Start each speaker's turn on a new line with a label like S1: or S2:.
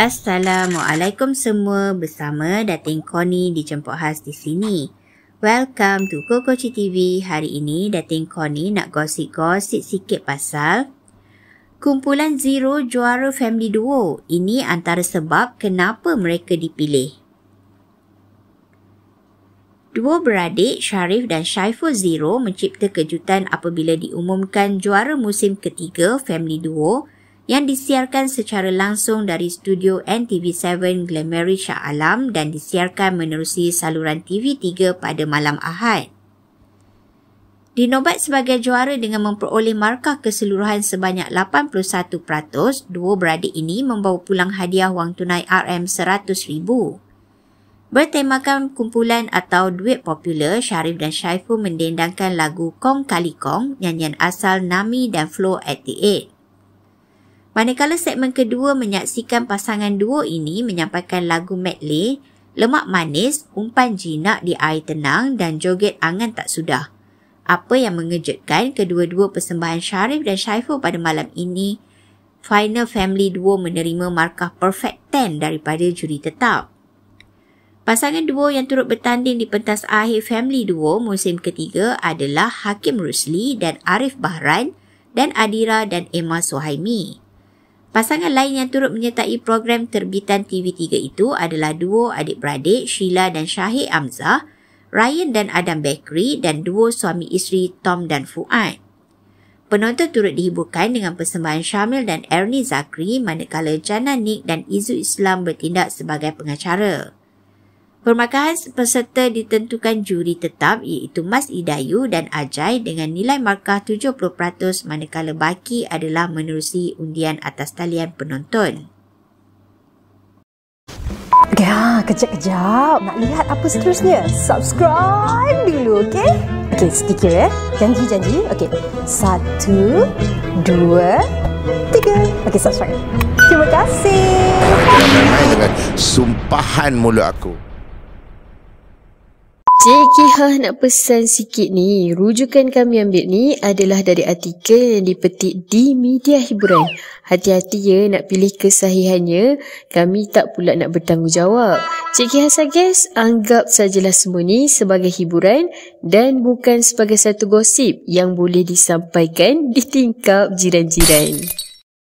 S1: Assalamualaikum semua
S2: bersama Dating Koni di Jemput Has di sini. Welcome to Kokochi TV. Hari ini Dating Koni nak gosip-gosip sikit pasal kumpulan Zero juara Family Duo. Ini antara sebab kenapa mereka dipilih. Dua beradik Sharif dan Syaiful Zero mencipta kejutan apabila diumumkan juara musim ketiga Family Duo yang disiarkan secara langsung dari studio NTV7 Glamery Shah Alam dan disiarkan menerusi saluran TV3 pada malam Ahad. Dinobat sebagai juara dengan memperoleh markah keseluruhan sebanyak 81%, dua beradik ini membawa pulang hadiah wang tunai RM100,000. Bertemakan kumpulan atau duit popular, Sharif dan Syaiful mendendangkan lagu Kong Kali Kong, nyanyian asal Nami dan Flo at the 8. Manakala segmen kedua menyaksikan pasangan duo ini menyampaikan lagu medley, lemak manis, umpan jinak di air tenang dan joget angan tak sudah. Apa yang mengejutkan kedua-dua persembahan Syarif dan Syaiful pada malam ini, final family duo menerima markah perfect 10 daripada juri tetap. Pasangan duo yang turut bertanding di pentas akhir family duo musim ketiga adalah Hakim Rusli dan Arif Bahran dan Adira dan Emma Suhaimi. Pasangan lain yang turut menyertai program terbitan TV3 itu adalah duo adik-beradik Sheila dan Syahid Amzah, Ryan dan Adam Bakery dan duo suami isteri Tom dan Fuad. Penonton turut dihiburkan dengan persembahan Syamil dan Ernie Zakri manakala Jana Nik dan Izu Islam bertindak sebagai pengacara. Permakahan peserta ditentukan juri tetap iaitu Mas Idayu dan Ajay dengan nilai markah 70% manakala baki adalah menerusi undian atas talian penonton.
S1: Okay, ha, kejap-kejap. Nak lihat apa seterusnya? Subscribe dulu, okay? Okay, sedikit eh. Janji-janji. Okay, satu, dua, tiga. Okay, subscribe. Terima kasih. Dengan sumpahan mulut aku. Cikiha nak pesan sikit ni, rujukan kami ambil ni adalah dari artikel yang dipetik di media hiburan. Hati-hati ya nak pilih kesahihannya, kami tak pula nak bertanggungjawab. Cikiha suggest, anggap sajalah semua ni sebagai hiburan dan bukan sebagai satu gosip yang boleh disampaikan di tingkap jiran-jiran.